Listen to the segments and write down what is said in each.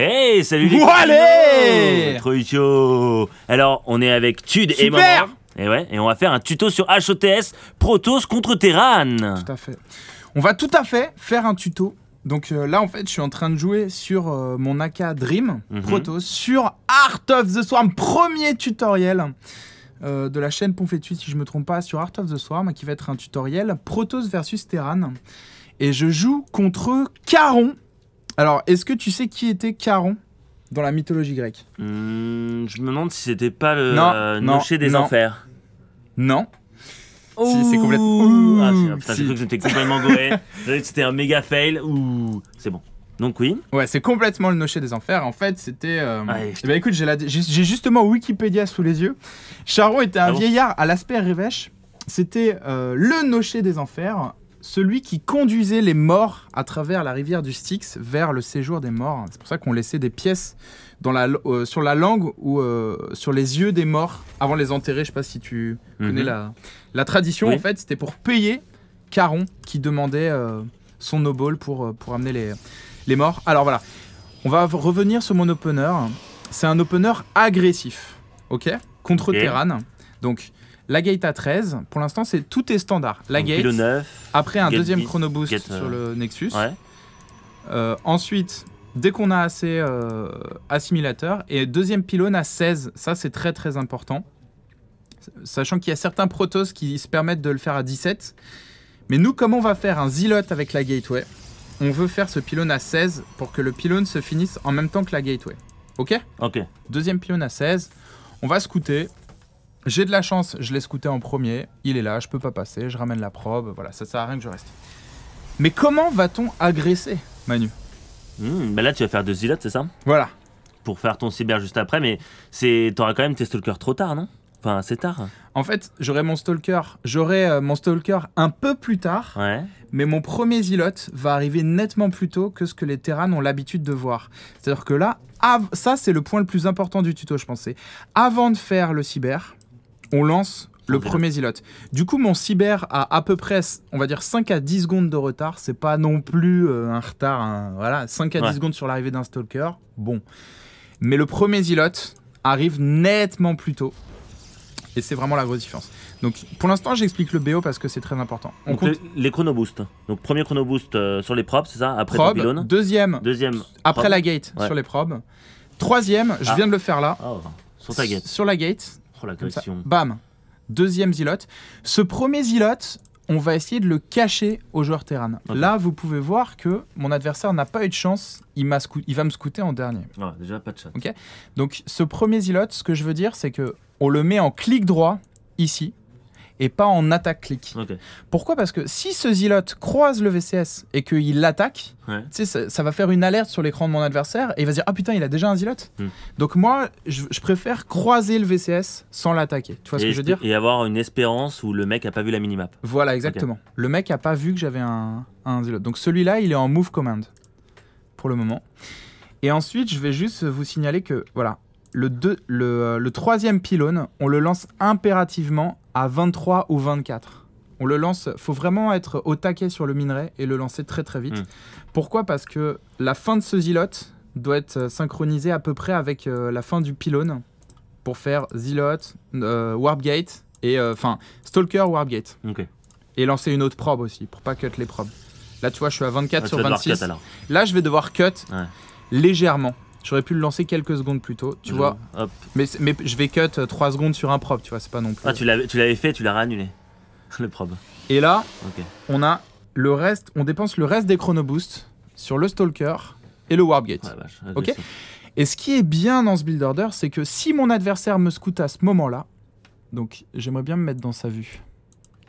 Hey, salut les Allez Trop Alors, on est avec Tude et Maman. Et ouais, et on va faire un tuto sur HOTS, Protos contre Terran. Tout à fait. On va tout à fait faire un tuto. Donc euh, là, en fait, je suis en train de jouer sur euh, mon AK Dream, Protoss mhm. Protos, sur Art of the Swarm, premier tutoriel. Euh, de la chaîne Ponfetu, si je me trompe pas, sur Art of the Swarm, qui va être un tutoriel Protos versus Terran. Et je joue contre Caron, alors, est-ce que tu sais qui était Charon dans la mythologie grecque hmm, Je me demande si c'était pas le Nocher des enfers. Non. c'est ah, complètement. Ah, c'est... Putain, si. j'ai que complètement c'était un méga fail. ou c'est bon. Donc oui. Ouais, c'est complètement le nocher des enfers. En fait, c'était. Euh, ah, eh ben, écoute, j'ai, justement Wikipédia sous les yeux. Charon était un ah vieillard à l'aspect rêvèche. C'était euh, le nocher des enfers, celui qui conduisait les morts à travers la rivière du Styx vers le séjour des morts. C'est pour ça qu'on laissait des pièces euh, sur la langue ou euh, sur les yeux des morts avant les enterrer. Je ne sais pas si tu mhm. connais la, tradition. En fait, c'était pour payer Caron qui demandait euh, son obol pour, pour amener les, morts. Alors voilà, on va revenir sur mon opener. C'est un opener agressif, ok Contre Terran. Donc, la gate à 13, pour l'instant, c'est tout est standard. La Donc, gate, 9, après un deuxième chronoboost sur le euh, Nexus. Euh, ensuite, dès qu'on a assez euh, assimilateur, et deuxième pylône à 16, ça c'est très très important. Sachant qu'il y a certains protos qui se permettent de le faire à 17. Mais nous, comme on va faire un zilot avec la gateway, on veut faire ce pylône à 16 pour que le pylône se finisse en même temps que la gateway. Ok Ok. Deuxième pylône à 16. On va scouter, j'ai de la chance, je l'ai scouté en premier, il est là, je peux pas passer, je ramène la probe, voilà, ça sert à rien que je reste. Mais comment va-t-on agresser, Manu hmm, bah Là, tu vas faire deux zilotes, c'est ça Voilà. Pour faire ton cyber juste après, mais t'auras quand même tes stalkers trop tard, non Enfin, c'est tard. En fait, j'aurai mon stalker, j'aurai euh, mon stalker un peu plus tard, mais mon premier zilote va arriver nettement plus tôt que ce que les Terrans ont l'habitude de voir. C'est-à-dire que là, ça c'est le point le plus important du tuto, je pensais. Avant de faire le cyber, on lance le premier zilote. Du coup, mon cyber a à peu près, on va dire, 5 à 10 secondes de retard. C'est pas non plus euh, un retard. Hein. Voilà, 5 à 10 secondes sur l'arrivée d'un stalker. Bon. Mais le premier zilote arrive nettement plus tôt. Et c'est vraiment la grosse différence. Donc, pour l'instant, j'explique le BO parce que c'est très important. On compte... les, chrono boosts. Donc, premier chrono boost euh, sur les probes, c'est ça Après probe, Babylone. Deuxième. Deuxième. Après la gate sur les probes. Troisième, je ah. viens de le faire là. Oh, sur, ta gate. sur la gate la question. Bam Deuxième zilote. Ce premier zilote, on va essayer de le cacher au joueur terrain. Là, vous pouvez voir que mon adversaire n'a pas eu de chance, il, va me scouter en dernier. Ah, déjà pas de chance. Donc ce premier zilote, ce que je veux dire, c'est que on le met en clic droit ici et pas en attaque clic. Pourquoi Parce que si ce zilote croise le VCS et qu'il l'attaque, ça, va faire une alerte sur l'écran de mon adversaire et il va dire Ah putain, il a déjà un zilote. Hmm. Donc moi, je, préfère croiser le VCS sans l'attaquer. Tu vois ce que je veux dire Et avoir une espérance où le mec a pas vu la minimap. Voilà, exactement. Le mec a pas vu que j'avais un, zilote. Donc celui-là, il est en move command pour le moment. Et ensuite, je vais juste vous signaler que voilà, le, le, euh, le, troisième pylône, on le lance impérativement à 23 ou 24. On le lance, faut vraiment être au taquet sur le minerai et le lancer très très vite. Hmm. Pourquoi Parce que la fin de ce zilote doit être euh, synchronisée à peu près avec euh, la fin du pylône pour faire zilote, euh, warp gate et enfin stalker warpgate. Okay. Et lancer une autre probe aussi pour pas cut les probes. Là tu vois je suis à 24 ah, sur 26. Là je vais devoir cut légèrement J'aurais pu le lancer quelques secondes plus tôt, tu vois. Mais, mais je vais cut 3 euh, secondes sur un prop, tu vois, c'est pas non plus. Ah, tu l'avais fait, tu l'as réannulé, le prop. Et là, on a le reste, on dépense le reste des chrono chronoboosts sur le Stalker et le Warp Gate. ok et ce qui est bien dans ce build order, c'est que si mon adversaire me scoute à ce moment-là, donc j'aimerais bien me mettre dans sa vue.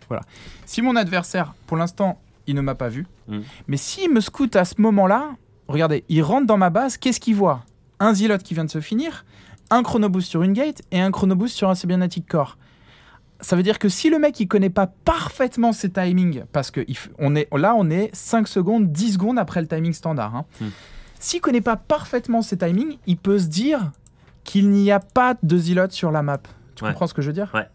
Voilà. Si mon adversaire, pour l'instant, il ne m'a pas vu, hmm. mais s'il me scoute à ce moment-là, regardez, il rentre dans ma base, qu'est-ce qu'il voit Un Zilote qui vient de se finir, un chronoboost sur une gate et un chronoboost sur un cybernetic core. Ça veut dire que si le mec il connaît pas parfaitement ses timings, parce que on est, là on est 5 secondes, 10 secondes après le timing standard. Hein. ne hmm. S'il connaît pas parfaitement ses timings, il peut se dire qu'il n'y a pas de zilote sur la map. Tu comprends ce que je veux dire Ouais.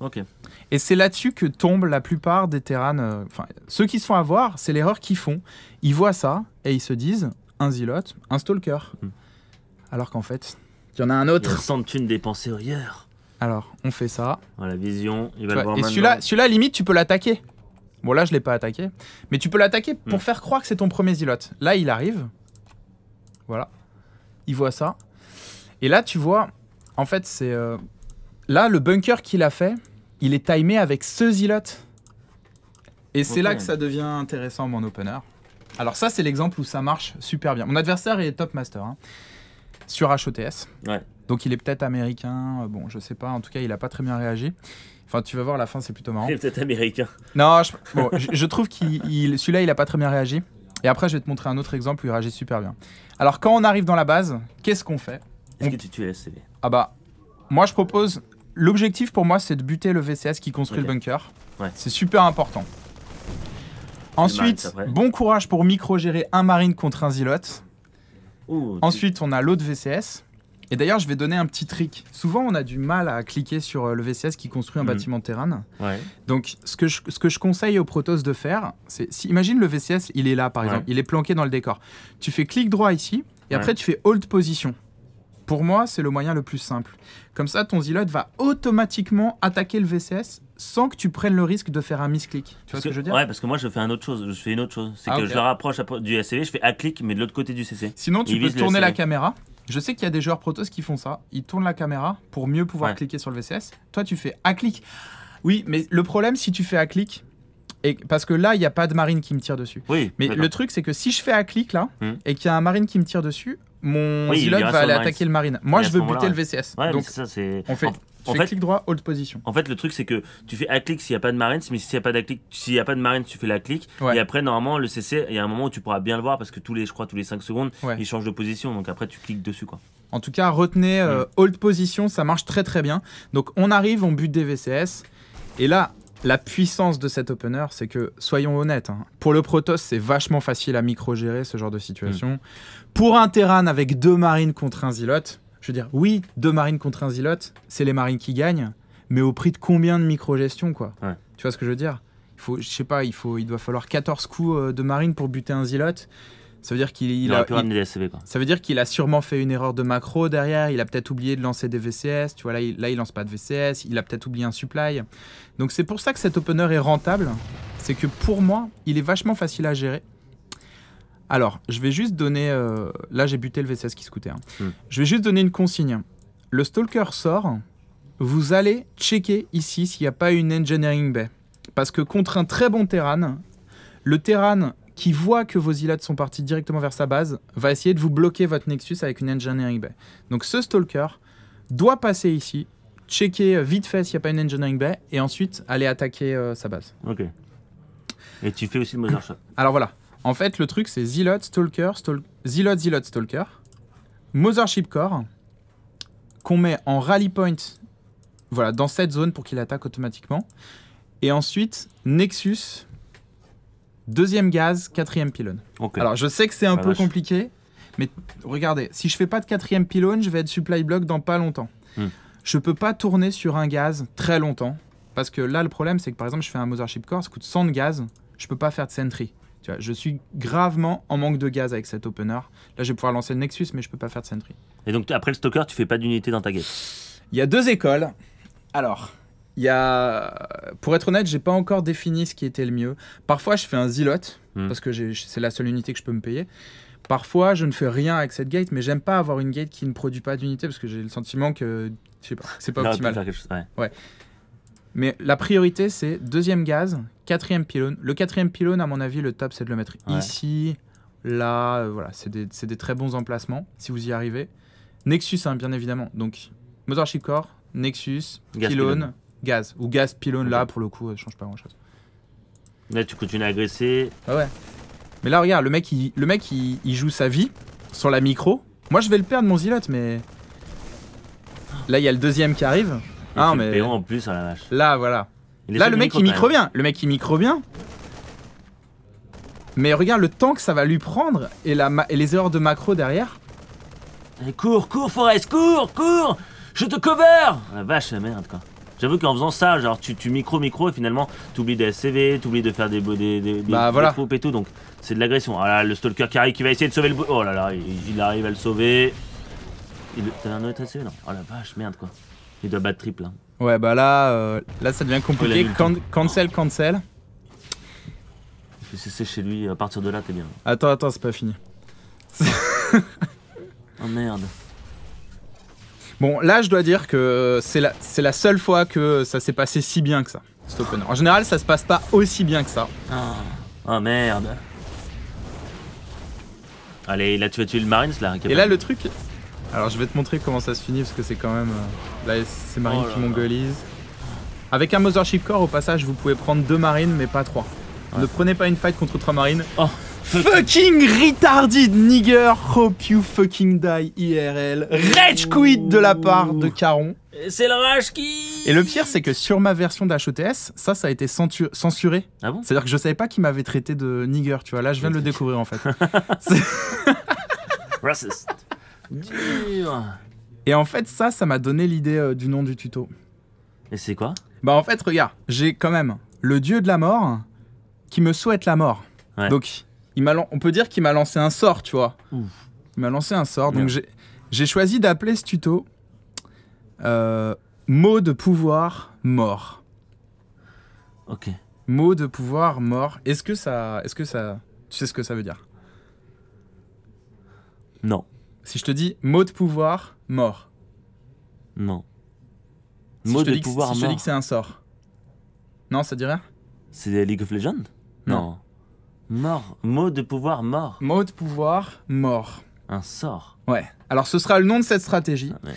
Ok. Et c'est là-dessus que tombent la plupart des Terran... Euh, enfin, ceux qui se font avoir, c'est l'erreur qu'ils font. Ils voient ça et ils se disent un zilote, un stalker. Mm. Alors qu'en fait, il y en a un autre. Sans une une dépenser ailleurs. » Alors, on fait ça. la vision, il va le voir Et celui-là, celui limite, tu peux l'attaquer. Bon, là, je l'ai pas attaqué. Mais tu peux l'attaquer mm. pour faire croire que c'est ton premier zilote. Là, il arrive. Voilà. Il voit ça. Et là, tu vois, en fait, c'est. Euh, là, le bunker qu'il a fait, il est timé avec ce zilot. Et c'est là que ça devient intéressant mon opener. Alors ça, c'est l'exemple où ça marche super bien. Mon adversaire est top master hein, sur HOTS. Donc il est peut-être américain, euh, bon je sais pas, en tout cas il a pas très bien réagi. Enfin tu vas voir, la fin c'est plutôt marrant. Il est peut-être américain. Non, je, trouve qu'il, celui-là il a pas très bien réagi. Et après je vais te montrer un autre exemple où il réagit super bien. Alors quand on arrive dans la base, qu'est-ce qu'on fait Est-ce que tu tues la Ah bah, moi je propose l'objectif pour moi, c'est de buter le VCS qui construit le bunker. C'est super important. Ensuite, bon courage pour micro-gérer un marine contre un zilote. Ensuite, on a l'autre VCS. Et d'ailleurs, je vais donner un petit trick. Souvent, on a du mal à cliquer sur euh, le VCS qui construit un mhm. bâtiment de terrain. Donc, ce que, je, ce que je conseille aux protos de faire, c'est, si, imagine le VCS, il est là, par exemple, il est planqué dans le décor. Tu fais clic droit ici, et après, tu fais hold position. Pour moi, c'est le moyen le plus simple. Comme ça, ton zilot va automatiquement attaquer le VCS sans que tu prennes le risque de faire un misclick. Tu vois ce que, je veux dire Ouais, parce que moi je fais un autre chose. Je fais une autre chose. C'est ah, que je le rapproche du SCV, je fais un clic, mais de l'autre côté du CC. Sinon, tu peux tourner la caméra. Je sais qu'il y a des joueurs protos qui font ça. Ils tournent la caméra pour mieux pouvoir cliquer sur le VCS. Toi, tu fais à clic. Oui, mais le problème, si tu fais à clic, et parce que là, il n'y a pas de marine qui me tire dessus. Oui, mais le truc, c'est que si je fais à clic là, hmm. et qu'il y a un marine qui me tire dessus, mon oui, va aller attaquer le marine. Moi, je veux buter le VCS. donc, ça, on fait, en, clic droit, hold position. En fait, le truc, c'est que tu fais à clic s'il n'y a pas de marine, mais s'il n'y a pas a pas de marine, tu fais la clic. Et après, normalement, le CC, il y a un moment où tu pourras bien le voir parce que tous les, je crois, tous les 5 secondes, il change de position. Donc après, tu cliques dessus, quoi. En tout cas, retenez hold euh, mm. position, ça marche très très bien. Donc on arrive, on bute des VCS. Et là, la puissance de cet opener, c'est que, soyons honnêtes, hein, pour le Protoss, c'est vachement facile à micro-gérer ce genre de situation. Mm. Pour un Terran avec deux marines contre un zilote, je veux dire, oui, deux marines contre un zilote, c'est les marines qui gagnent, mais au prix de combien de micro-gestion, quoi Tu vois ce que je veux dire il faut, je sais pas, il, faut, il doit falloir 14 coups euh, de marine pour buter un zilote. Ça veut dire qu'il a, Ça veut dire qu'il a sûrement fait une erreur de macro derrière. Il a peut-être oublié de lancer des VCS. Tu vois là, il, là il lance pas de VCS. Il a peut-être oublié un supply. Donc c'est pour ça que cet opener est rentable. C'est que pour moi, il est vachement facile à gérer. Alors, je vais juste donner. Euh, là, j'ai buté le VCS qui se coûtait. Hein. Hmm. Je vais juste donner une consigne. Le stalker sort. Vous allez checker ici s'il n'y a pas une engineering bay. Parce que contre un très bon Terran, le Terran qui voit que vos Zilots sont partis directement vers sa base, va essayer de vous bloquer votre Nexus avec une Engineering Bay. Donc ce stalker doit passer ici, checker vite fait s'il n'y a pas une Engineering Bay, et ensuite aller attaquer euh, sa base. Ok. Et tu fais aussi le Mothership. Alors voilà. En fait, le truc, c'est Zilot, Stalker, stalk... Zilot, Zilot, Stalker, Mothership Core, qu'on met en rally point voilà, dans cette zone pour qu'il attaque automatiquement. Et ensuite, Nexus, Deuxième gaz, quatrième pylône. Alors, je sais que c'est un peu compliqué, mais regardez, si je fais pas de quatrième pylône, je vais être supply block dans pas longtemps. Je hmm. Je peux pas tourner sur un gaz très longtemps, parce que là, le problème, c'est que par exemple, je fais un Mothership Core, ça coûte 100 de gaz, je peux pas faire de sentry. je suis gravement en manque de gaz avec cet opener. Là, je vais pouvoir lancer le Nexus, mais je ne peux pas faire de sentry. Et donc, après le stocker, tu fais pas d'unité dans ta guette Il y a deux écoles. Alors, il y a... Pour être honnête, j'ai pas encore défini ce qui était le mieux. Parfois, je fais un zilote, hmm. parce que c'est la seule unité que je peux me payer. Parfois, je ne fais rien avec cette gate, mais j'aime pas avoir une gate qui ne produit pas d'unité, parce que j'ai le sentiment que, ce n'est pas, c'est pas optimal. ouais. Mais la priorité, c'est deuxième gaz, quatrième pylône. Le quatrième pylône, à mon avis, le top, c'est de le mettre ici, là, euh, voilà, c'est des, des, très bons emplacements, si vous y arrivez. Nexus, hein, bien évidemment. Donc, motor Core, Nexus, pylône, Gaz. Ou gaz, pylône là, pour le coup, ça euh, change pas grand chose. Là, tu continues à agresser. Ah ouais. Mais là, regarde, le mec, il, le mec, il, joue sa vie sur la micro. Moi, je vais le perdre, mon zilote, mais. Ah. Là, il y a le deuxième qui arrive. ah, mais. en plus, à ah, la vache. Là, voilà. Là, le mec, il micro bien. Le mec, il micro bien. Mais regarde le temps que ça va lui prendre et, la et les erreurs de macro derrière. Eh, cours, cours, Forest, cours, cours Je te cover La vache, merde, quoi. J'avoue qu'en faisant ça, genre tu, tu micro micro et finalement t'oublies des SCV, t'oublies de faire des des, des, bah, et tout. Donc c'est de l'agression. Ah là, le stalker qui arrive, qui va essayer de sauver le. Oh là là, il, arrive à le sauver. T'as un autre SCV non Oh la vache, merde quoi. Il doit battre triple. Hein. Ouais bah là, euh, là ça devient compliqué. cancel cancel cancel, cancel. C'est chez lui, à partir de là t'es bien. Attends, attends, c'est pas fini. oh merde. Bon, là, je dois dire que c'est la, la, seule fois que ça s'est passé si bien que ça, cet En général, ça se passe pas aussi bien que ça. Ah, oh, merde. Allez, là, tu tué tu le Marines, là. Et là, le truc... Alors, je vais te montrer comment ça se finit, parce que c'est quand même... Euh, là, c'est Marines oh qui mongolise. Avec un Mothership Core, au passage, vous pouvez prendre deux Marines, mais pas trois. Ne prenez pas une fight contre trois Marines. Oh. Fucking retarded nigger, hope you fucking die IRL. Rage quit de la part de Caron. C'est le rage qui. Et le pire, c'est que sur ma version d'HOTS, ça, ça a été censuré. Ah bon C'est-à-dire que je savais pas qui m'avait traité de nigger, tu vois. Là, je viens de le découvrir en fait. Racist. Et en fait, ça, ça m'a donné l'idée euh, du nom du tuto. Et c'est quoi Bah en fait, regarde, j'ai quand même le dieu de la mort qui me souhaite la mort. Ouais. Donc, on peut dire qu'il m'a lancé un sort, tu vois. Il m'a lancé un sort. Donc j'ai, choisi d'appeler ce tuto euh, mot de pouvoir mort. Ok. Mot de pouvoir mort. Est-ce que ça, est-ce que ça, tu sais ce que ça veut dire Non. Si je te dis mot de pouvoir mort. Non. mot de pouvoir mort. si je te dis que c'est un sort. Non, ça dirait. dit rien C'est League of Legends non. non. Mort. Mot de pouvoir mort. Mot de pouvoir mort. Un sort. Ouais. Alors ce sera le nom de cette stratégie. Ah,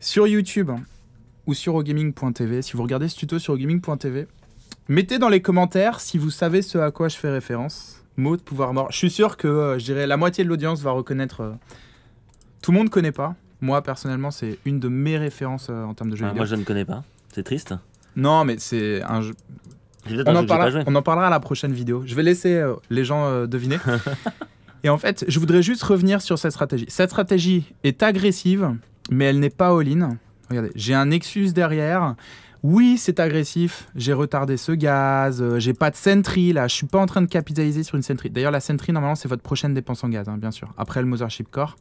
sur YouTube ou sur ogaming.tv, si vous regardez ce tuto sur ogaming.tv, mettez dans les commentaires si vous savez ce à quoi je fais référence. Mot de pouvoir mort. Je suis sûr que euh, je dirais la moitié de l'audience va reconnaître. Euh, tout le monde connaît pas. Moi personnellement, c'est une de mes références euh, en termes de jeu ah, vidéo. Moi je ne connais pas. C'est triste. Non, mais c'est un jeu. On en, parlera, à la prochaine vidéo. Je vais laisser euh, les gens euh, deviner. et en fait, je voudrais juste revenir sur cette stratégie. Cette stratégie est agressive, mais elle n'est pas all-in. Regardez, j'ai un Nexus derrière. Oui, c'est agressif. J'ai retardé ce gaz. Euh, j'ai pas de sentry là. Je suis pas en train de capitaliser sur une sentry. D'ailleurs, la sentry normalement c'est votre prochaine dépense en gaz, hein, bien sûr. Après le Mothership Core.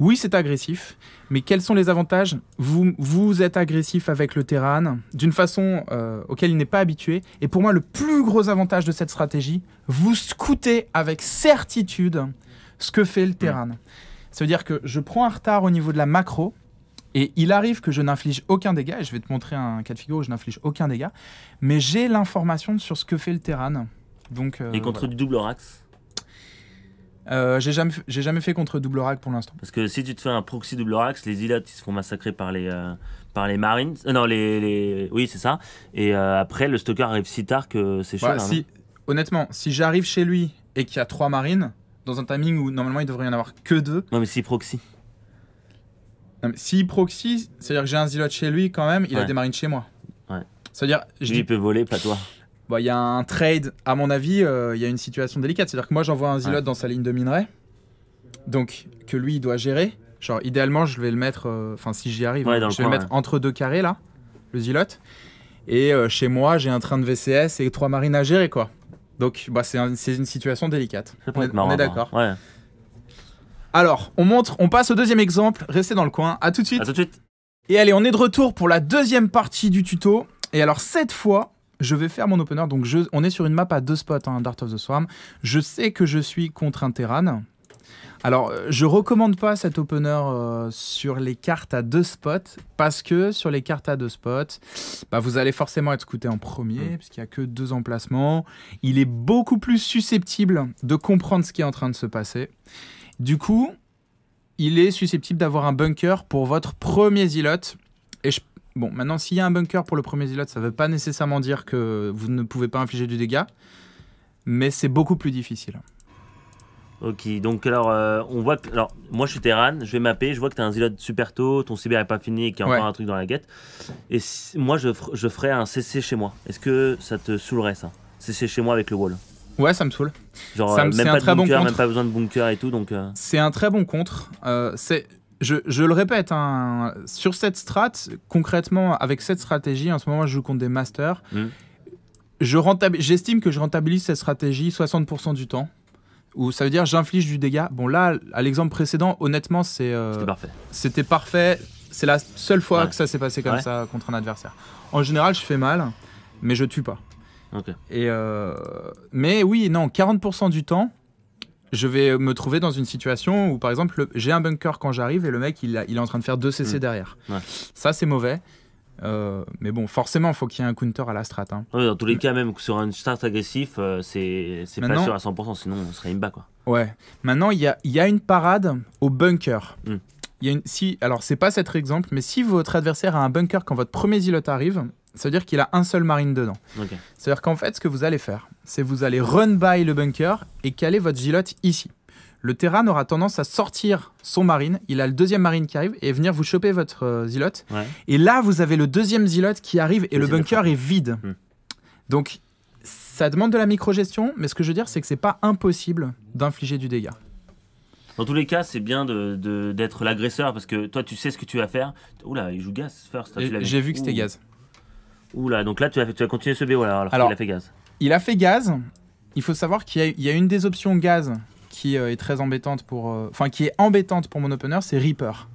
Oui, c'est agressif, mais quels sont les avantages vous, vous êtes agressif avec le Terran d'une façon euh, auquel il n'est pas habitué. Et pour moi, le plus gros avantage de cette stratégie, vous scoutez avec certitude ce que fait le mm. Terran. Ça veut dire que je prends un retard au niveau de la macro, et il arrive que je n'inflige aucun dégât, et je vais te montrer un cas de figure où je n'inflige aucun dégât, mais j'ai l'information sur ce que fait le Terran. Donc, euh, et contre du double orax euh, j'ai jamais, jamais fait contre double rack pour l'instant. Parce que si tu te fais un proxy double rack, les îlotes ils se font massacrer par les euh, par les marines. Euh, non les, les... oui c'est ça. Et après le stocker arrive si tard que c'est chaud. Bah, si... honnêtement, si j'arrive chez lui et qu'il y a trois marines dans un timing où normalement il devrait y en avoir que deux. Non mais si proxy. Non mais si proxy, c'est-à-dire que j'ai un zilote chez lui quand même, il a des marines chez moi. Ouais. C'est-à-dire, il peut voler, pas toi. Bah, il y a un trade, à mon avis, euh, il y a une situation délicate. C'est-à-dire que moi, j'envoie un zilote dans sa ligne de minerai, donc que lui, il doit gérer. Genre, idéalement, je vais le mettre, euh, enfin, si j'y arrive, je vais le mettre entre deux carrés, là, le zilote. Et euh, chez moi, j'ai un train de VCS et trois marines à gérer, quoi. Donc, bah, c'est une situation délicate. On est, hein. d'accord. Alors, on montre, on passe au deuxième exemple. Restez dans le coin. À tout de suite. À tout de suite. Et allez, on est de retour pour la deuxième partie du tuto. Et alors cette fois, je vais faire mon opener. Donc, je, on est sur une map à deux spots, hein, Dart of the Swarm. Je sais que je suis contre un Terran. Alors, euh, je recommande pas cet opener euh, sur les cartes à deux spots, parce que sur les cartes à deux spots, bah, vous allez forcément être scouté en premier, mm. puisqu'il n'y a que deux emplacements. Il est beaucoup plus susceptible de comprendre ce qui est en train de se passer. Du coup, il est susceptible d'avoir un bunker pour votre premier zilot. Et je Bon, maintenant, s'il y a un bunker pour le premier Zilote, ça ne veut pas nécessairement dire que vous ne pouvez pas infliger du dégât, mais c'est beaucoup plus difficile. Ok, donc alors, euh, on voit que, alors moi je suis Terran, je vais mapper, je vois que tu as un Zilote super tôt, ton cyber n'est pas fini et qu'il y a encore un truc dans la guette. Et moi je, je ferai un CC chez moi. Est-ce que ça te saoulerait ça CC chez moi avec le wall Ouais, ça me saoule. Genre, ça me, euh, même, pas de très bunker, même pas besoin de bunker et tout. donc. Euh. C'est un très bon contre. c'est je, le répète, hein, sur cette strat, concrètement, avec cette stratégie, en ce moment, je joue contre des masters. Mm. J'estime que je rentabilise cette stratégie 60% du temps. ou ça veut dire j'inflige du dégât. Bon, là, à l'exemple précédent, honnêtement, c'est. Euh, c'était parfait. C'était parfait. C'est la seule fois que ça s'est passé comme ça contre un adversaire. En général, je fais mal, mais je tue pas. Et euh, mais oui, non, 40% du temps, je vais me trouver dans une situation où, par exemple, j'ai un bunker quand j'arrive et le mec, il, est en train de faire deux CC mm. derrière. Ça, c'est mauvais. Euh, mais bon, forcément, il faut qu'il y ait un counter à la strat. Hein. dans tous les cas, même sur un start agressif, euh, c'est pas sûr à 100%, sinon on serait imba quoi. Ouais. Maintenant, il y a, une parade au bunker. Mm. Y si, alors, c'est pas cet exemple, mais si votre adversaire a un bunker quand votre premier zilot arrive, ça veut dire qu'il a un seul marine dedans. C'est-à-dire qu'en fait, ce que vous allez faire, c'est vous allez run by le bunker et caler votre zilote ici. Le terrain aura tendance à sortir son marine, il a le deuxième marine qui arrive et venir vous choper votre euh, zilote. Et là, vous avez le deuxième zilote qui arrive et, le bunker est vide. Hmm. Donc, ça demande de la micro gestion mais ce que je veux dire, c'est que c'est pas impossible d'infliger du dégât. Dans tous les cas, c'est bien d'être de, d'être l'agresseur parce que toi, tu sais ce que tu vas faire. Oula, il joue gaz first. J'ai vu que c'était gaz. Oula, donc là, tu vas, tu continuer ce BO alors, il a fait gaz. Il a fait gaz. Il faut savoir qu'il y, a une des options gaz qui euh, est très embêtante pour. Euh, enfin, qui est embêtante pour mon opener, c'est Reaper.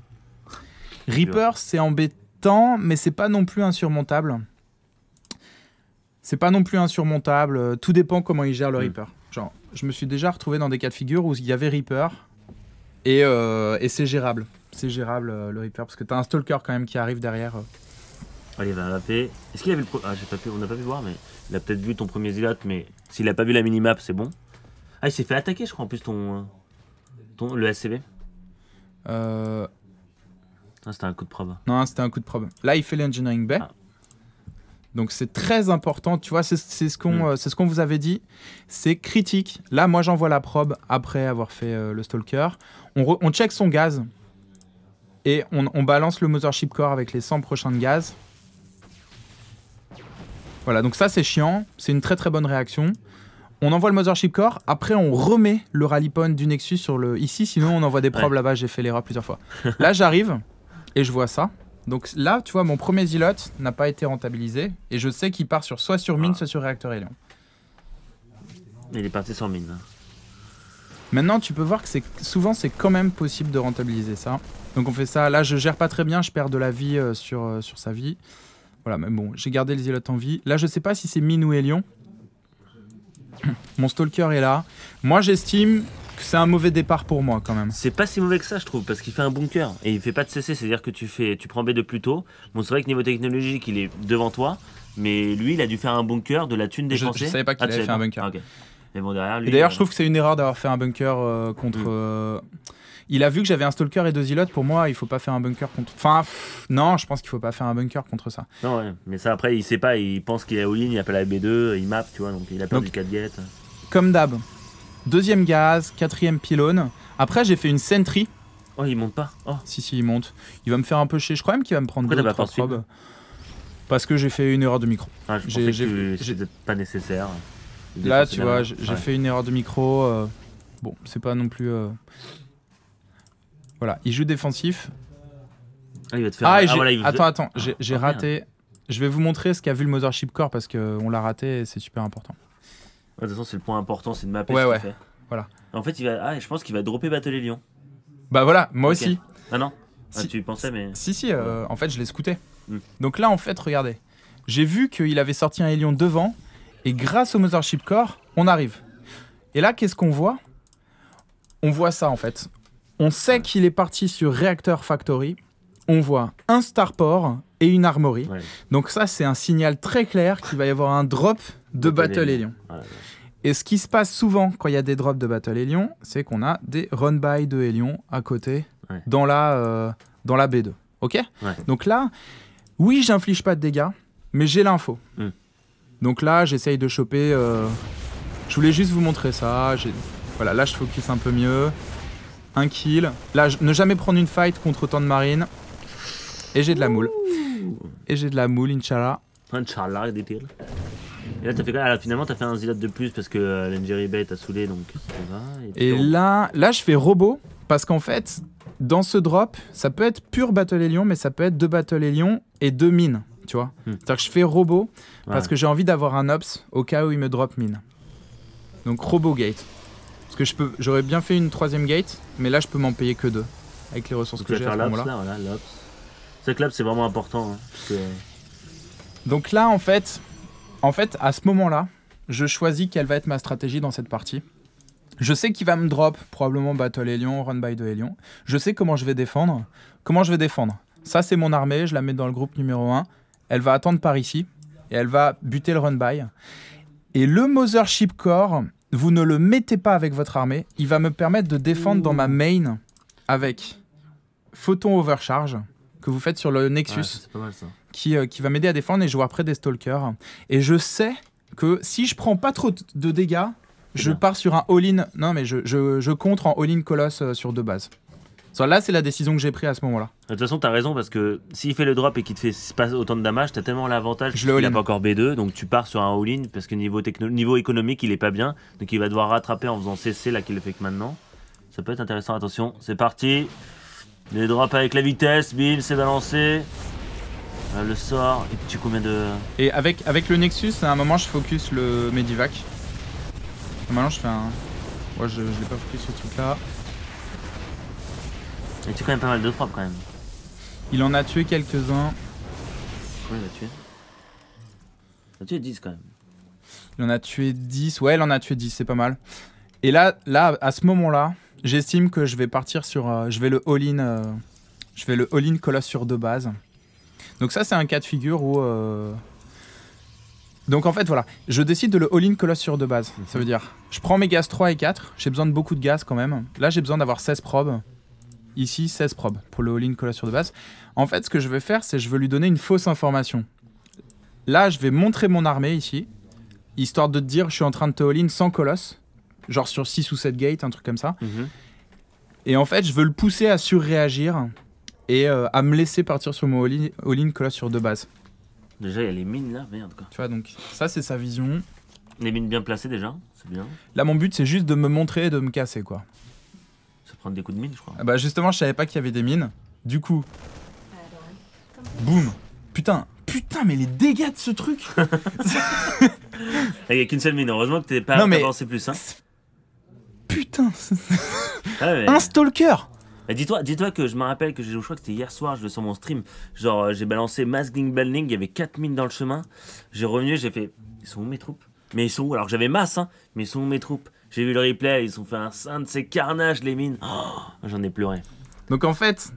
Reaper, c'est embêtant, mais c'est pas non plus insurmontable. C'est pas non plus insurmontable. Tout dépend comment il gère le hmm. Reaper. Genre, je me suis déjà retrouvé dans des cas de figure où il y avait Reaper et, euh, et c'est gérable. C'est gérable le Reaper parce que t'as un Stalker quand même qui arrive derrière. Allez, va Est-ce qu'il a vu le. Pro... Ah, pas pu... on n'a pas pu voir, mais il a peut-être vu ton premier zilote. mais s'il a pas vu la minimap, c'est bon. Ah, il s'est fait attaquer, je crois, en plus, ton. Euh, le SCB. Euh. Ah, c'était un coup de probe. Non, c'était un coup de probe. Là, il fait l'engineering bay. Ah. Donc c'est très important, tu vois, c'est ce qu'on mm. euh, ce qu'on vous avait dit, c'est critique. Là, moi, j'envoie la probe après avoir fait euh, le stalker. On, check son gaz et on, balance le mothership core avec les 100 prochains de gaz. Voilà, donc ça c'est chiant, c'est une très très bonne réaction. On envoie le Mothership Core, après on remet le Rallypon du Nexus sur le ici, sinon on envoie des probes là-bas, j'ai fait l'erreur plusieurs fois. Là j'arrive et je vois ça. Donc là, tu vois, mon premier zilot n'a pas été rentabilisé et je sais qu'il part sur soit sur mine, ah. soit sur réacteur hélium. Il est parti sur mine. Maintenant, tu peux voir que souvent c'est quand même possible de rentabiliser ça. Donc on fait ça. Là, je gère pas très bien, je perds de la vie euh, euh, sur sa vie. Voilà, mais bon, j'ai gardé les îlotes en vie. Là, je sais pas si c'est Min ou Elion. Mon stalker est là. Moi, j'estime que c'est un mauvais départ pour moi quand même. C'est pas si mauvais que ça, je trouve, parce qu'il fait un bunker et il fait pas de CC, c'est-à-dire que tu fais, tu prends b de plus tôt. Bon, c'est vrai que niveau technologique, il est devant toi, mais lui, il a dû faire un bunker de la thune dépensée. Je, je savais pas qu'il ah, avait fait un bunker. Mais bon, derrière, d'ailleurs, je euh, trouve que c'est une erreur d'avoir fait un bunker euh, contre. Mm. Euh, il a vu que j'avais un stalker et deux zilotes. Pour moi, il faut pas faire un bunker contre. Enfin, non, je pense qu'il faut pas faire un bunker contre ça. Non, mais ça après, il sait pas. Il pense qu'il est all-in, il appelle la B2, il map, tu vois. Donc il a perdu du 4 Comme d'hab. Deuxième gaz, quatrième pylône. Après, j'ai fait une sentry. Oh, il monte pas. Oh. Si, si, il monte. Il va me faire un peu chier. Je crois même qu'il va me prendre deux probes. Parce que j'ai fait une erreur de micro. Ah, je j'ai, que pas nécessaire. Là, tu vois, j'ai fait une erreur de micro. Euh, bon, c'est pas non plus. Euh, voilà, il joue défensif. Ah, il va te faire. Ah, ah Attends, attends, j'ai ah, ah, raté. Je vais vous montrer ce qu'a vu le Mothership Core parce qu'on l'a raté et c'est super important. de toute façon, c'est le point important, c'est de mapper ouais, ouais. Voilà. En fait, il va... ah, je pense qu'il va dropper Battle les Bah voilà, moi aussi. Ah non si, ah, Tu y pensais, mais. Si, si, euh, en fait, je l'ai scouté. Hmm. Donc là, en fait, regardez. J'ai vu qu'il avait sorti un Elion devant et grâce au Mothership Core, on arrive. Et là, qu'est-ce qu'on voit On voit ça en fait. On sait qu'il est parti sur Reactor Factory. On voit un Starport et une Armory. Donc ça, c'est un signal très clair qu'il va y avoir un drop de Battle Alien. Et ce qui se passe souvent quand il y a des drops de Battle Alien, c'est qu'on a des run-by de Alien à côté dans, la, euh, dans la B2. OK Donc là, oui, j'inflige pas de dégâts, mais j'ai l'info. Hmm. Donc là, j'essaye de choper... Euh, je voulais juste vous montrer ça. Voilà, là, je focus un peu mieux un kill. Là, ne jamais prendre une fight contre autant de marines. Et j'ai de la moule. Et j'ai de la moule, Inch'Allah. Inch'Allah, des pires. Et là, as fait quoi Alors, ah, Finalement, t'as fait un zilat de plus parce que euh, Bay t'a saoulé, donc Et, là, là, je fais robot parce qu'en fait, dans ce drop, ça peut être pur Battle Lion mais ça peut être deux Battle Lion et deux mines, tu vois. Hmm. C'est-à-dire que je fais robot parce que j'ai envie d'avoir un Ops au cas où il me drop mine. Donc, gate que peux, j'aurais bien fait une troisième gate, mais là je peux m'en payer que deux avec les ressources que j'ai à ce moment-là. c'est que c'est vraiment important. Hein, Donc là, en fait, en fait, à ce moment-là, je choisis quelle va être ma stratégie dans cette partie. Je sais qu'il va me drop probablement Battle Helion, Run by de Helion. Je sais comment je vais défendre. Comment je vais défendre Ça, c'est mon armée, je la mets dans le groupe numéro 1. Elle va attendre par ici et elle va buter le Run by. Et le Mothership Core vous ne le mettez pas avec votre armée. Il va me permettre de défendre dans ma main avec Photon Overcharge que vous faites sur le Nexus. Qui, euh, qui, va m'aider à défendre et je vois après des Stalkers. Et je sais que si je prends pas trop de dégâts, je pars sur un all-in. Non, mais je, je, contre en all-in Colosse euh, sur deux bases là, c'est la décision que j'ai prise à ce moment-là. De toute façon, t'as raison parce que s'il fait le drop et qu'il te fait pas autant de damage, t'as tellement l'avantage qu'il n'a pas encore B2, donc tu pars sur un all-in parce que niveau, niveau économique, il est pas bien, donc il va devoir rattraper en faisant CC là qu'il le fait que maintenant. Ça peut être intéressant, attention, c'est parti. Les drops avec la vitesse, Bill, c'est balancé. Euh, le sort, et tu combien de... Et avec, avec le Nexus, à un moment, je focus le Medivac. Maintenant, je fais un... Ouais, je, je l'ai pas focus ce truc-là. Il tué quand même pas mal de probes quand même. Il en a tué quelques-uns. Combien il a tué Il a tué 10 quand même. Il en a tué 10, ouais, il en a tué 10, c'est pas mal. Et là, là à ce moment-là, j'estime que je vais partir sur. Euh, je vais le all-in. Euh, je vais le all-in colosse sur deux bases. Donc, ça, c'est un cas de figure où. Euh, donc, en fait, voilà. Je décide de le all-in colosse sur deux bases. Ça veut dire, je prends mes gaz 3 et 4. J'ai besoin de beaucoup de gaz quand même. Là, j'ai besoin d'avoir 16 probes. Ici, 16 probes pour le all-in de base. En fait, ce que je vais faire, c'est je vais lui donner une fausse information. Là, je vais montrer mon armée ici, histoire de te dire je suis en train de te all-in sans colosse, genre sur 6 ou 7 gates, un truc comme ça. Mhm. Et en fait, je veux le pousser à surréagir et euh, à me laisser partir sur mon all-in colosse sur deux bases. Déjà, il y a les mines là, merde quoi. Tu vois, donc ça, c'est sa vision. Les mines bien placées déjà, c'est bien. Là, mon but, c'est juste de me montrer et de me casser quoi. Ça prend des coups de mine, je crois. Ah bah justement, je savais pas qu'il y avait des mines. Du coup, boum. Putain, putain, mais les dégâts de ce truc. Il y a qu'une seule mine. Heureusement que t'es pas mais... avancé plus. Hein. Putain. Ah, Un stalker. Dis-toi dis -toi que je me rappelle que je crois que c'était hier soir, je le sur mon stream. Genre, euh, j'ai balancé Masking belling il y avait 4 mines dans le chemin. J'ai revenu, j'ai fait Ils sont où mes troupes Mais ils sont où Alors j'avais masse, hein, mais ils sont où mes troupes j'ai vu le replay, ils ont fait un sein de ces carnages, les mines. Oh, j'en ai pleuré. Donc en fait,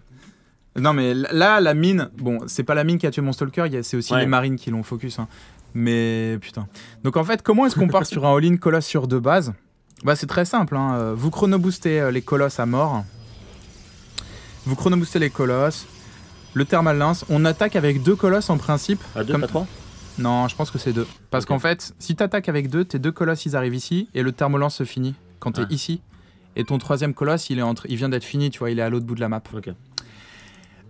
non mais là, la mine, bon, c'est pas la mine qui a tué mon stalker, c'est aussi les marines qui l'ont focus. Hein. Mais putain. Donc en fait, comment est-ce qu'on part sur un all-in colosse sur deux bases Bah c'est très simple, hein. vous booster euh, les colosses à mort. Vous chrono booster les colosses, le thermal lance, on attaque avec deux colosses en principe. À deux, pas trois non, je pense que c'est deux. Parce qu'en fait, si t'attaques avec deux, tes deux colosses ils arrivent ici et le thermolance se finit quand t'es es ah. ici. Et ton troisième colosse, il, est entre... il vient d'être fini, tu vois, il est à l'autre bout de la map.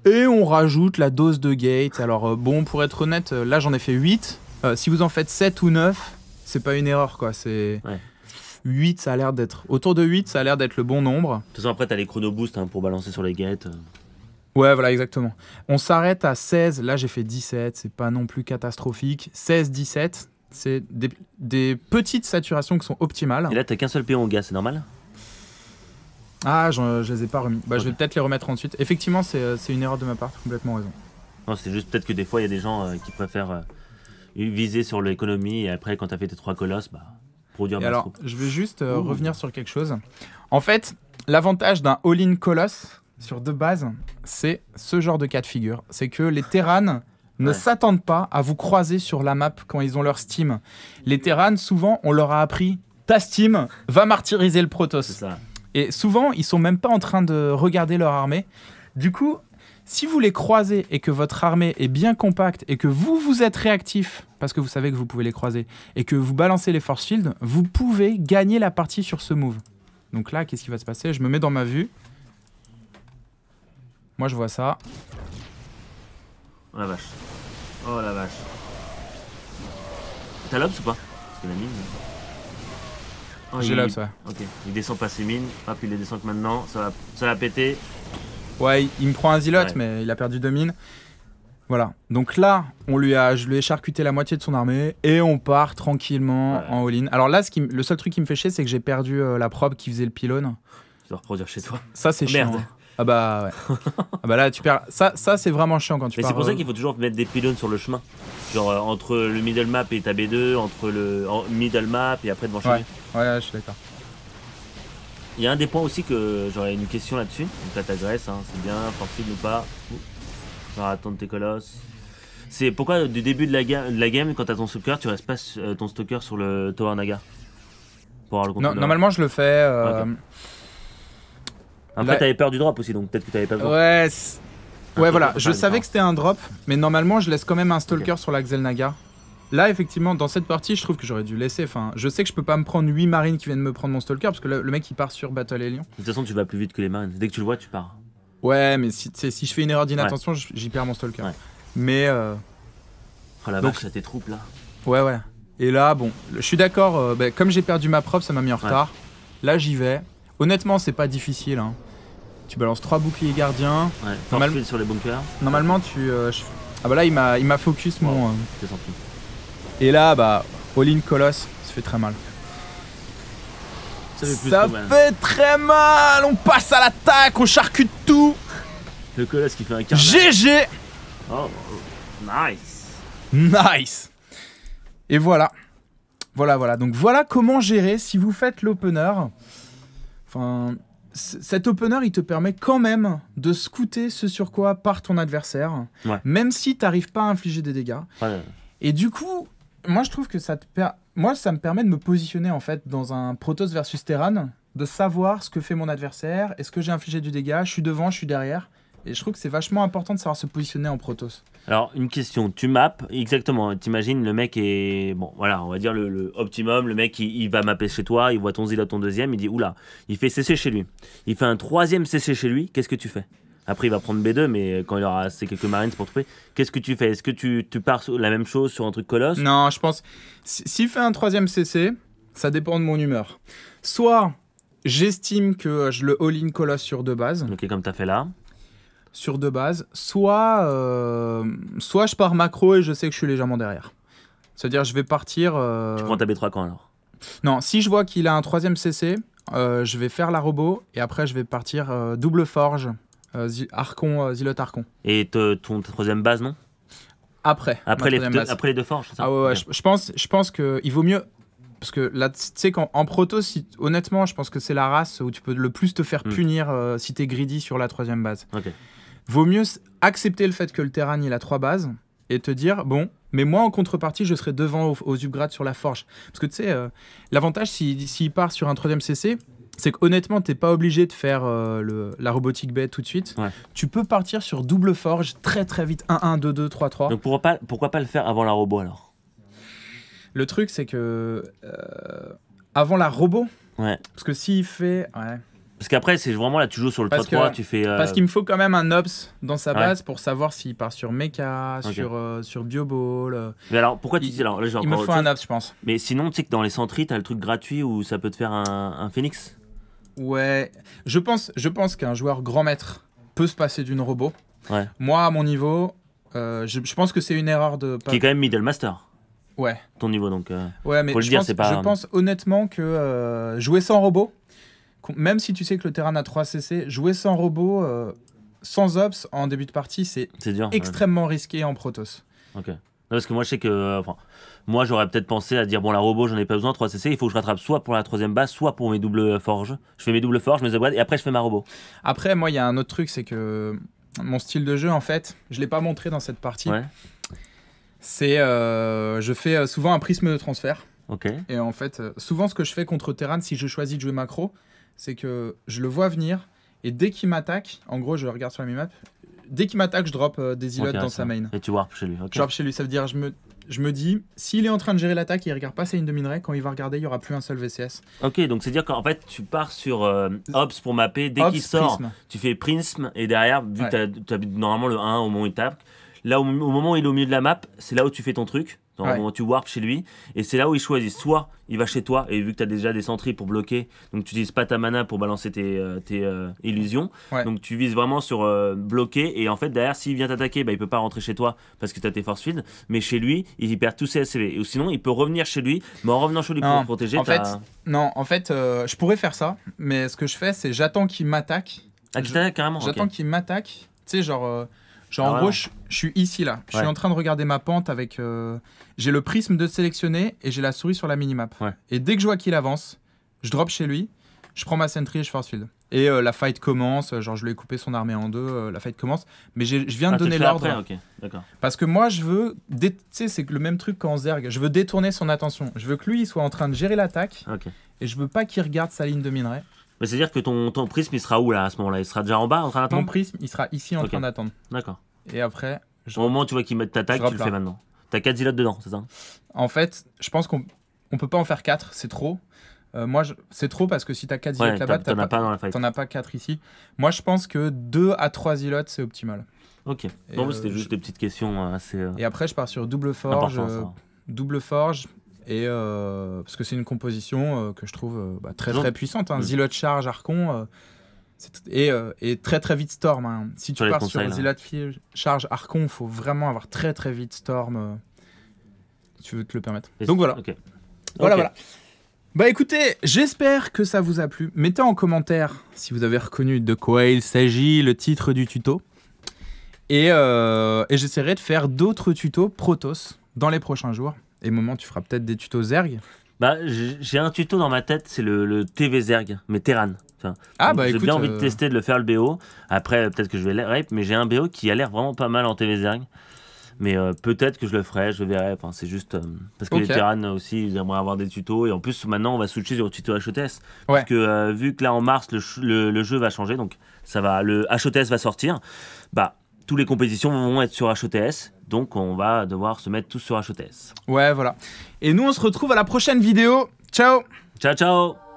Et on rajoute la dose de gate. Alors, euh, bon, pour être honnête, euh, là j'en ai fait 8. Euh, si vous en faites 7 ou 9, c'est pas une erreur quoi. C'est. 8, ça a l'air d'être. Autour de 8, ça a l'air d'être le bon nombre. De toute façon, après, t'as les chrono boosts hein, pour balancer sur les gates. Ouais, voilà, exactement. On s'arrête à 16. Là, j'ai fait 17. C'est pas non plus catastrophique. 16, 17. C'est des, petites saturations qui sont optimales. Et là, t'as qu'un seul pion au gaz, c'est normal Ah, je, les ai pas remis. Bah, Je vais peut-être les remettre ensuite. Effectivement, euh, c'est une erreur de ma part. complètement raison. Non, c'est juste peut-être que des fois, il y a des gens euh, qui préfèrent euh, viser sur l'économie et après, quand t'as fait tes trois colosses, bah, produire. Et alors, je vais juste revenir sur quelque chose. En fait, l'avantage d'un all-in colosse, sur deux bases, c'est ce genre de cas de figure. C'est que les Terranes ne s'attendent pas à vous croiser sur la map quand ils ont leur Steam. Les Terranes, souvent, on leur a appris ta Steam va martyriser le Protoss. Et souvent, ils sont même pas en train de regarder leur armée. Du coup, si vous les croisez et que votre armée est bien compacte et que vous, vous êtes réactif, parce que vous savez que vous pouvez les croiser, et que vous balancez les force vous pouvez gagner la partie sur ce move. Donc là, qu'est-ce qui va se passer Je me mets dans ma vue. Moi, je vois ça. Oh la vache. Oh la vache. T'as l'obs ou pas la mine. Hein. Oh, j'ai l'obs, Ok, il descend pas ses mines. Hop, il les descend que maintenant. Ça va, ça péter. Ouais, il me prend un zilote, mais il a perdu deux mines. Voilà. Donc là, on lui a, je lui ai charcuté la moitié de son armée et on part tranquillement en all-in. Alors là, le seul truc qui me fait chier, c'est que j'ai perdu euh, la probe qui faisait le pylône. Tu dois reproduire chez toi. Ça, c'est oh, chiant. Hein. Ah bah ouais. ah bah là, tu perds. Ça, ça c'est vraiment chiant quand tu Mais c'est pour ça euh, qu'il faut toujours mettre des pylônes sur le chemin. Genre euh, entre le middle map et ta B2, entre le middle map et après devant chez Ouais, ouais, je suis d'accord. Il y a un des points aussi que j'aurais une question là-dessus. Donc là, t'agresses, hein, c'est bien, forcible ou pas. Genre attendre tes colosses. C'est pourquoi du début de la, game, quand t'as ton stalker, tu restes pas euh, ton stalker sur le Tower Naga Pour avoir le normalement, je le fais. Après, fait, t'avais peur du drop aussi, donc peut-être que t'avais pas besoin. Ouais, ouais voilà, je savais hein. que c'était un drop, mais normalement, je laisse quand même un stalker sur la Xelnaga. Là, effectivement, dans cette partie, je trouve que j'aurais dû laisser. Enfin, je sais que je peux pas me prendre 8 marines qui viennent me prendre mon stalker parce que le, mec il part sur Battle Alien. De toute façon, tu vas plus vite que les marines. Dès que tu le vois, tu pars. Ouais, mais si, je fais une erreur d'inattention, j'y perds mon stalker. Mais. Euh... Oh la Donc... vache, tes troupes là. Ouais, ouais. Et là, bon, je suis d'accord, euh, bah, comme j'ai perdu ma prop, ça m'a mis en retard. Là, j'y vais. Honnêtement, c'est pas difficile. Hein tu balances 3 boucliers gardiens. Ouais, sur les bunkers. Normalement, tu. Euh, ah bah là, il m'a focus mon. Euh. Et là, bah, all-in Colosse, ça fait très mal. Ça fait, plus ça fait très mal On passe à l'attaque, on charcute tout Le Colosse qui fait un carnage. GG oh, oh, nice Nice Et voilà. Voilà, voilà. Donc voilà comment gérer si vous faites l'opener. Enfin, cet opener, il te permet quand même de scouter ce sur quoi part ton adversaire, même si tu n'arrives pas à infliger des dégâts. Et du coup, moi je trouve que ça te me permet de me positionner en fait dans un Protoss versus Terran, de savoir ce que fait mon adversaire, est-ce que j'ai infligé du dégât, je suis devant, je suis derrière. Et je trouve que c'est vachement important de savoir se positionner en Protoss. Alors, une question, tu maps exactement, hein. t'imagines, le mec est, bon, voilà, on va dire le, optimum, le mec, il, va mapper chez toi, il voit ton zil à ton deuxième, il dit, oula, il fait CC chez lui. Il fait un troisième CC chez lui, qu'est-ce que tu fais après, il va prendre B2, mais quand il aura assez quelques Marines pour trouver, qu'est-ce que tu fais Est-ce que tu, tu pars la même chose sur un truc colosse Non, je pense. S'il fait un troisième CC, ça dépend de mon humeur. Soit j'estime que je le all-in colosse sur deux bases. Ok, comme tu as fait là sur deux bases. Soit, euh, soit je pars macro et je sais que je suis légèrement derrière. C'est-à-dire, je vais partir. Euh, tu prends ta B3 quand alors Non, si je vois qu'il a un troisième CC, euh, je vais faire la robot et après, je vais partir double forge, arcon, zilot Et ton troisième base, non après, après les, deux forges. ah ouais, Je, pense, je pense qu'il vaut mieux parce que là, tu sais, qu'en proto, honnêtement, je pense que c'est la race où tu peux le plus te faire hmm. punir si t'es greedy sur la troisième base. ok Vaut mieux accepter le fait que le terrain il a trois bases et te dire bon, mais moi en contrepartie, je serai devant aux, upgrades sur la forge. Parce que tu sais, euh, l'avantage s'il part sur un troisième CC, c'est qu'honnêtement, t'es pas obligé de faire euh, la robotique bête tout de suite. Tu peux partir sur double forge très très vite 1-1, 2-2, 3-3. Donc pourquoi pas, pourquoi pas le faire avant la robot alors Le truc, c'est que. Euh, avant la robot Ouais. Parce que s'il fait. Parce qu'après, c'est vraiment là, tu joues sur le 3-3, tu fais. Euh, parce qu'il me faut quand même un ops dans sa base pour savoir s'il part sur Mecha, sur, euh, sur Bioball. Euh. Mais alors, pourquoi tu dis. Alors, il me faut un ops, je pense. Mais sinon, tu sais que dans les centries, t'as le truc gratuit où ça peut te faire un, un Phoenix Ouais. Je pense, je pense qu'un joueur grand maître peut se passer d'une robot. Ouais. Moi, à mon niveau, je, pense que c'est une erreur de. Qui est quand même Middle Master. Ouais. Ton niveau, donc. ouais, mais je, pense, je pense honnêtement que jouer sans robot même si tu sais que le terrain a 3 CC, jouer sans robot, euh, sans ops en début de partie, c'est extrêmement risqué en Protoss. Ok. parce que moi, je sais que. Euh, moi, j'aurais peut-être pensé à dire bon, la robot, j'en ai pas besoin, 3 CC, il faut que je rattrape soit pour la troisième base, soit pour mes doubles forges. Je fais mes doubles forges, mes upgrades, et après, je fais ma robot. Après, moi, il y a un autre truc, c'est que mon style de jeu, en fait, je l'ai pas montré dans cette partie. C'est. Euh, je fais souvent un prisme de transfert. ok Et en fait, souvent, ce que je fais contre Terran, si je choisis de jouer macro, c'est que je le vois venir et dès qu'il m'attaque, en gros, je regarde sur la mini-map, dès qu'il m'attaque, je drop euh, des îlots dans sa main. Et tu warp chez lui. chez lui, ça veut dire je me, je me dis, s'il est en train de gérer l'attaque, il regarde pas sa ligne de minerai, quand il va regarder, il y aura plus un seul VCS. Ok, donc c'est dire qu'en fait, tu pars sur euh, Ops pour mapper, dès qu'il sort, tu fais Prism, et derrière, vu que tu as, normalement le 1 au moment où il tape, là, au moment où il est au milieu de la map, c'est là où tu fais ton truc tu warp chez lui. Et c'est là où il choisit. Soit il va chez toi, et vu que tu as déjà des sentries pour bloquer, donc tu n'utilises pas ta mana pour balancer tes, euh, tes euh, illusions. Donc tu vises vraiment sur euh, bloquer. Et en fait, derrière, s'il vient t'attaquer, bah, il peut pas rentrer chez toi parce que tu as tes force field. Mais chez lui, il perd tous ses SCV. Ou sinon, il peut revenir chez lui, mais en revenant chez lui pour le protéger. En fait, non, en fait, je pourrais faire ça. Mais ce que je fais, c'est j'attends qu'il m'attaque. Ah, carrément. J'attends qu'il m'attaque. Tu sais, genre Genre, en ah gros, je, suis ici, là. Je suis en train de regarder ma pente avec. Euh, j'ai le prisme de sélectionner et j'ai la souris sur la minimap. Et dès que je vois qu'il avance, je drop chez lui, je prends ma sentry et je force field. Et euh, la fight commence. Euh, genre, je lui ai coupé son armée en deux, la fight commence. Mais je viens de ah, donner l'ordre. Parce que moi, je veux. Tu sais, c'est le même truc qu'en Zerg. Je veux détourner son attention. Je veux que lui, il soit en train de gérer l'attaque. Et je veux pas qu'il regarde sa ligne de minerai. Mais bah, c'est-à-dire que ton, ton prisme, il sera où là à ce moment-là Il sera déjà en bas en train d'attendre Mon prisme, il sera ici en train d'attendre. D'accord. Et après. Au moment où tu vois qu'ils mettent ta tag, tu le fais maintenant. T'as 4 zilotes dedans, c'est ça En fait, je pense qu'on on peut pas en faire 4, c'est trop. Euh, moi, c'est trop parce que si t'as 4 zilotes là-bas, t'en as pas, Tu as pas 4 ici. Moi, je pense que 2 à 3 zilotes, c'est optimal. Ok. bon non, c'était euh, juste des petites questions euh, assez. Et après, je pars sur double forge. Hein. Double forge, et euh, parce que c'est une composition euh, que je trouve euh, bah, très très puissante. Hein. Zilot Charge, Archon, et, très très vite Storm. Hein. Si tu pars sur Zilot Charge, Archon, il faut vraiment avoir très très vite Storm. tu veux te le permettre. Donc voilà. Voilà, voilà. Bah écoutez, j'espère que ça vous a plu. Mettez en commentaire si vous avez reconnu de quoi il s'agit, le titre du tuto. Et, et j'essaierai de faire d'autres tutos Protos dans les prochains jours. Et moment, tu feras peut-être des tutos Zerg bah, j'ai un tuto dans ma tête, c'est le, le, TV Zerg, mais Terran. ah bah, J'ai bien envie de euh, tester de le faire le BO. Après, peut-être que je vais rape, mais j'ai un BO qui a l'air vraiment pas mal en TV Zerg. Mais euh, peut-être que je le ferai, je verrai. Enfin, c'est juste euh, parce que les Terran aussi, ils aimeraient avoir des tutos. Et en plus, maintenant, on va switcher sur le tuto HOTS. Parce que vu que là, en mars, le, jeu va changer, donc ça va, le HOTS va sortir. Bah, toutes les compétitions vont être sur HOTS donc on va devoir se mettre tous sur HOTS. Ouais, voilà. Et nous, on se retrouve à la prochaine vidéo. Ciao Ciao, ciao